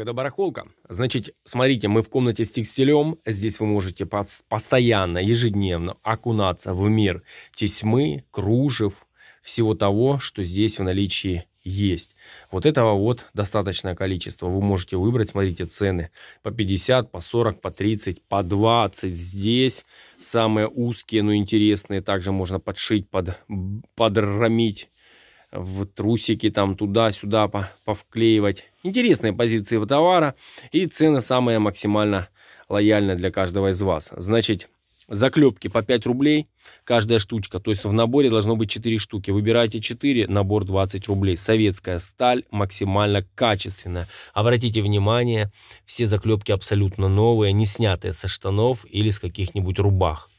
Это барахолка. Значит, смотрите, мы в комнате с текстилем. Здесь вы можете постоянно, ежедневно окунаться в мир тесьмы, кружев, всего того, что здесь в наличии есть. Вот этого вот достаточное количество. Вы можете выбрать, смотрите, цены по 50, по 40, по 30, по 20. Здесь самые узкие, но интересные. Также можно подшить, под, подрамить в трусики там туда-сюда повклеивать. Интересные позиции товара и цены самые максимально лояльные для каждого из вас. Значит, заклепки по 5 рублей каждая штучка. То есть в наборе должно быть 4 штуки. Выбирайте 4, набор 20 рублей. Советская сталь максимально качественная. Обратите внимание, все заклепки абсолютно новые, не снятые со штанов или с каких-нибудь рубах.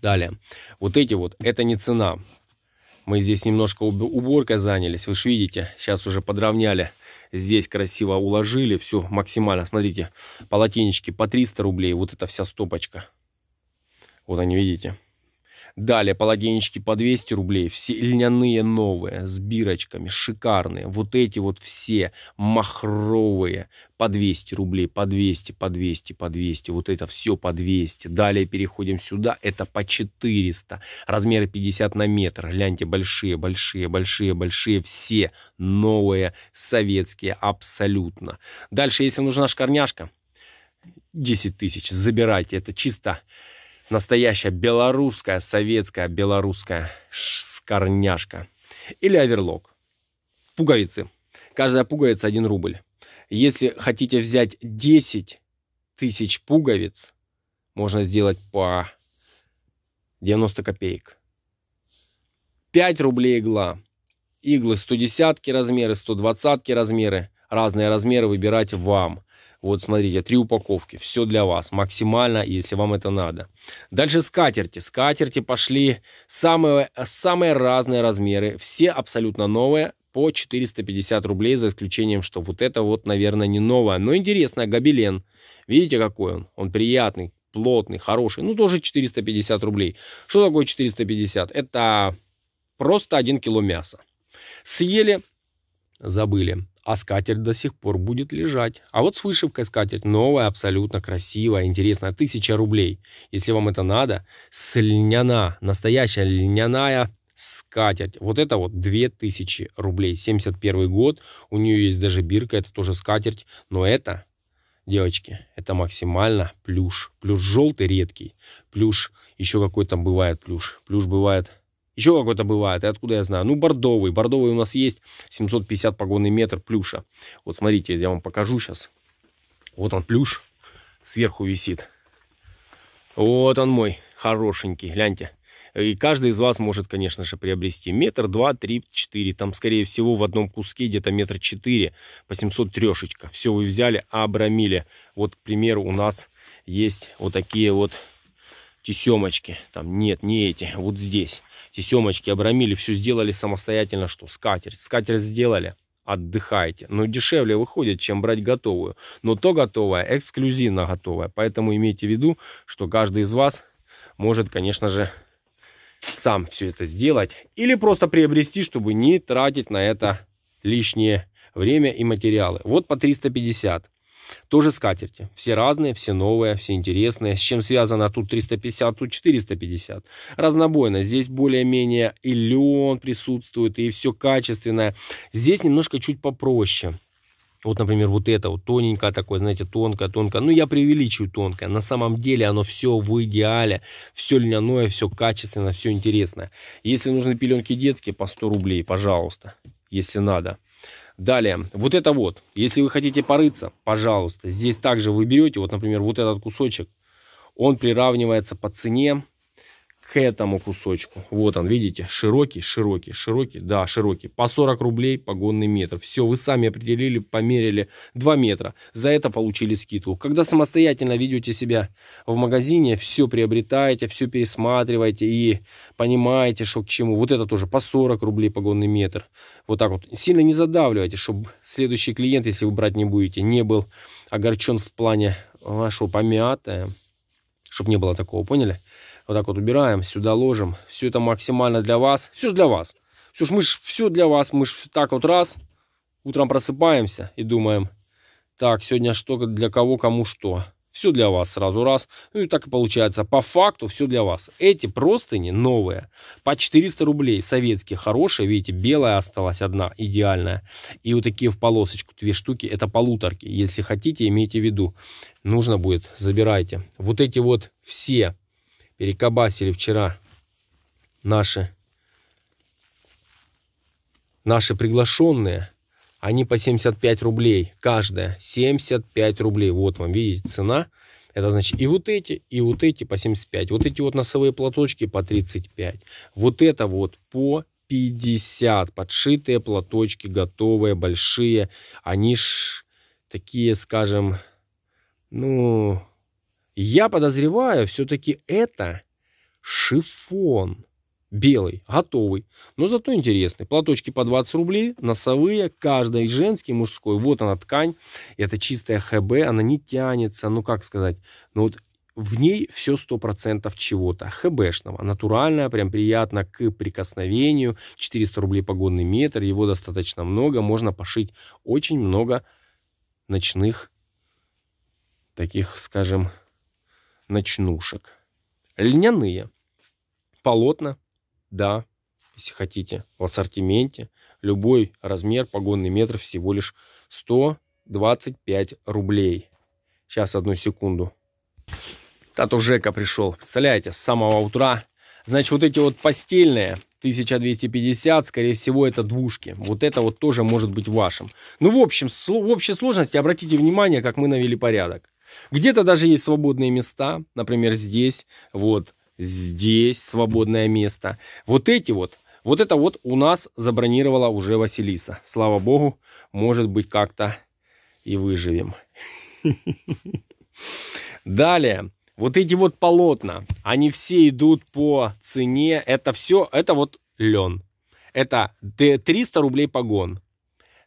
Далее. Вот эти вот, это не цена. Мы здесь немножко уборкой занялись, вы же видите, сейчас уже подровняли. Здесь красиво уложили, все максимально. Смотрите, полотенечки по 300 рублей, вот эта вся стопочка. Вот они, видите. Далее полотенечки по 200 рублей, все льняные новые, с бирочками, шикарные. Вот эти вот все махровые, по 200 рублей, по 200, по 200, по 200. Вот это все по 200. Далее переходим сюда, это по 400. Размеры 50 на метр. Гляньте, большие, большие, большие, большие. Все новые, советские, абсолютно. Дальше, если нужна шкарняшка, 10 тысяч, забирайте. Это чисто Настоящая белорусская, советская, белорусская шкарняшка. Или оверлок. Пуговицы. Каждая пуговица 1 рубль. Если хотите взять 10 тысяч пуговиц, можно сделать по 90 копеек. 5 рублей игла. Иглы 110 размеры, 120 размеры. Разные размеры выбирать вам. Вот смотрите, три упаковки, все для вас, максимально, если вам это надо. Дальше скатерти. Скатерти пошли самые, самые разные размеры, все абсолютно новые, по 450 рублей, за исключением, что вот это вот, наверное, не новое, но интересно. гобелен. Видите, какой он? Он приятный, плотный, хороший. Ну, тоже 450 рублей. Что такое 450? Это просто 1 кило мяса. Съели, забыли а скатерть до сих пор будет лежать. А вот с вышивкой скатерть новая, абсолютно красивая, интересная, тысяча рублей. Если вам это надо, с льняна, настоящая льняная скатерть. Вот это вот 2000 рублей, 71 год. У нее есть даже бирка, это тоже скатерть, но это... Девочки, это максимально плюш. Плюш желтый редкий. Плюш, еще какой там бывает плюш. Плюш бывает еще какой-то бывает, и откуда я знаю? Ну, бордовый. Бордовый у нас есть 750 погонный метр плюша. Вот смотрите, я вам покажу сейчас. Вот он плюш, сверху висит. Вот он мой, хорошенький, гляньте. И каждый из вас может, конечно же, приобрести метр, два, три, четыре. Там, скорее всего, в одном куске где-то метр четыре по 700 трешечка. Все вы взяли, обрамили. Вот, к примеру, у нас есть вот такие вот тесемочки. Там нет, не эти, вот здесь. Эти семочки обрамили, все сделали самостоятельно, что скатерть. Скатерть сделали, отдыхайте. Но дешевле выходит, чем брать готовую. Но то готовое, эксклюзивно готовое. Поэтому имейте в виду, что каждый из вас может, конечно же, сам все это сделать. Или просто приобрести, чтобы не тратить на это лишнее время и материалы. Вот по 350. Тоже скатерти. Все разные, все новые, все интересные. С чем связано тут 350, тут 450. Разнобойно. Здесь более-менее и лен присутствует, и все качественное. Здесь немножко чуть попроще. Вот, например, вот это вот тоненькое такое, знаете, тонкое, тонкое. Ну, я преувеличиваю тонкое. На самом деле оно все в идеале. Все льняное, все качественно, все интересное. Если нужны пеленки детские, по 100 рублей, пожалуйста, если надо. Далее, вот это вот, если вы хотите порыться, пожалуйста, здесь также вы берете, вот, например, вот этот кусочек, он приравнивается по цене к этому кусочку. Вот он, видите, широкий, широкий, широкий, да, широкий. По 40 рублей погонный метр. Все, вы сами определили, померили 2 метра. За это получили скидку. Когда самостоятельно ведете себя в магазине, все приобретаете, все пересматриваете и понимаете, что к чему. Вот это тоже по 40 рублей погонный метр. Вот так вот. Сильно не задавливайте, чтобы следующий клиент, если вы брать не будете, не был огорчен в плане, вашего что, Чтобы не было такого, поняли? Вот так вот убираем, сюда ложим. Все это максимально для вас. Все же для вас. Все ж мы ж все для вас. Мы ж так вот раз. Утром просыпаемся и думаем, так, сегодня что для кого, кому что. Все для вас сразу раз. Ну и так и получается. По факту все для вас. Эти простыни новые. По 400 рублей. Советские хорошие. Видите, белая осталась одна. Идеальная. И вот такие в полосочку. Две штуки. Это полуторки. Если хотите, имейте в виду. Нужно будет, забирайте. Вот эти вот все перекобасили вчера наши, наши приглашенные. Они по 75 рублей каждая. 75 рублей. Вот вам, видите, цена. Это значит и вот эти, и вот эти по 75. Вот эти вот носовые платочки по 35. Вот это вот по 50. Подшитые платочки, готовые, большие. Они ж такие, скажем, ну, я подозреваю, все-таки это шифон. Белый, готовый, но зато интересный. Платочки по 20 рублей, носовые, каждый женский, мужской. Вот она ткань, это чистая ХБ, она не тянется, ну как сказать, ну вот в ней все 100% чего-то хбшного, натуральное, прям приятно к прикосновению, 400 рублей погодный метр, его достаточно много, можно пошить очень много ночных таких, скажем, ночнушек. Льняные. Полотна, да, если хотите, в ассортименте. Любой размер, погонный метр всего лишь 125 рублей. Сейчас, одну секунду. Тату Жека пришел. Представляете, с самого утра. Значит, вот эти вот постельные, 1250, скорее всего, это двушки. Вот это вот тоже может быть вашим. Ну, в общем, в общей сложности обратите внимание, как мы навели порядок. Где-то даже есть свободные места, например, здесь, вот здесь свободное место. Вот эти вот, вот это вот у нас забронировала уже Василиса. Слава богу, может быть, как-то и выживем. Далее. Вот эти вот полотна, они все идут по цене. Это все, это вот лен. Это 300 рублей погон.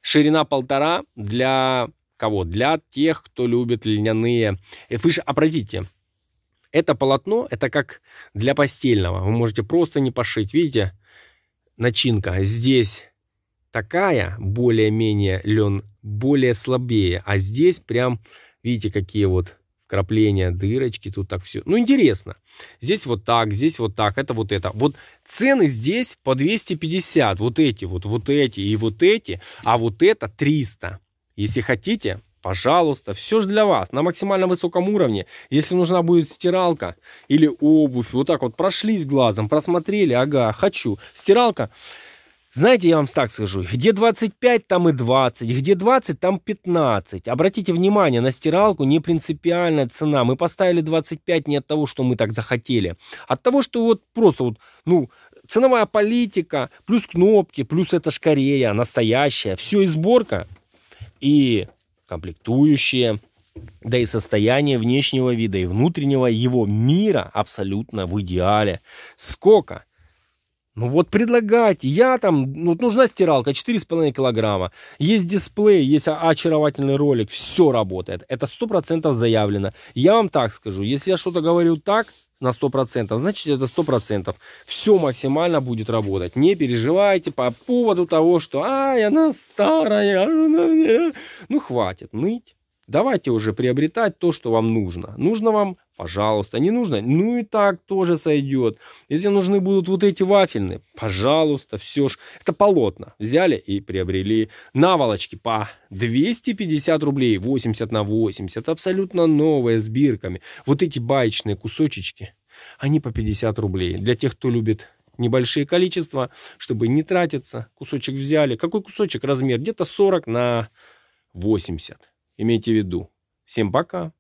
Ширина полтора для кого? Для тех, кто любит льняные. Э, вы же обратите, это полотно, это как для постельного. Вы можете просто не пошить. Видите, начинка здесь такая, более-менее лен, более слабее. А здесь прям, видите, какие вот вкрапления, дырочки, тут так все. Ну, интересно. Здесь вот так, здесь вот так, это вот это. Вот цены здесь по 250, вот эти, вот, вот эти и вот эти, а вот это 300. Если хотите, пожалуйста, все же для вас, на максимально высоком уровне. Если нужна будет стиралка или обувь, вот так вот прошлись глазом, просмотрели, ага, хочу. Стиралка, знаете, я вам так скажу, где 25, там и 20, где 20, там 15. Обратите внимание, на стиралку не принципиальная цена. Мы поставили 25 не от того, что мы так захотели, а от того, что вот просто вот, ну, ценовая политика, плюс кнопки, плюс это ж Корея настоящая, все и сборка – и комплектующие, да и состояние внешнего вида и внутреннего его мира абсолютно в идеале. Сколько? Ну вот предлагайте. Я там, ну нужна стиралка 4,5 килограмма. Есть дисплей, есть очаровательный ролик. Все работает. Это 100% заявлено. Я вам так скажу. Если я что-то говорю так, на 100%, значит это 100%. Все максимально будет работать. Не переживайте по поводу того, что «Ай, она старая, а ну хватит ныть». Давайте уже приобретать то, что вам нужно. Нужно вам, пожалуйста, не нужно, ну и так тоже сойдет. Если нужны будут вот эти вафельные, пожалуйста, все ж. Это полотно Взяли и приобрели наволочки по 250 рублей, 80 на 80, абсолютно новые с бирками. Вот эти баечные кусочки, они по 50 рублей. Для тех, кто любит небольшие количества, чтобы не тратиться. Кусочек взяли. Какой кусочек? Размер где-то 40 на 80. Имейте в виду. Всем пока.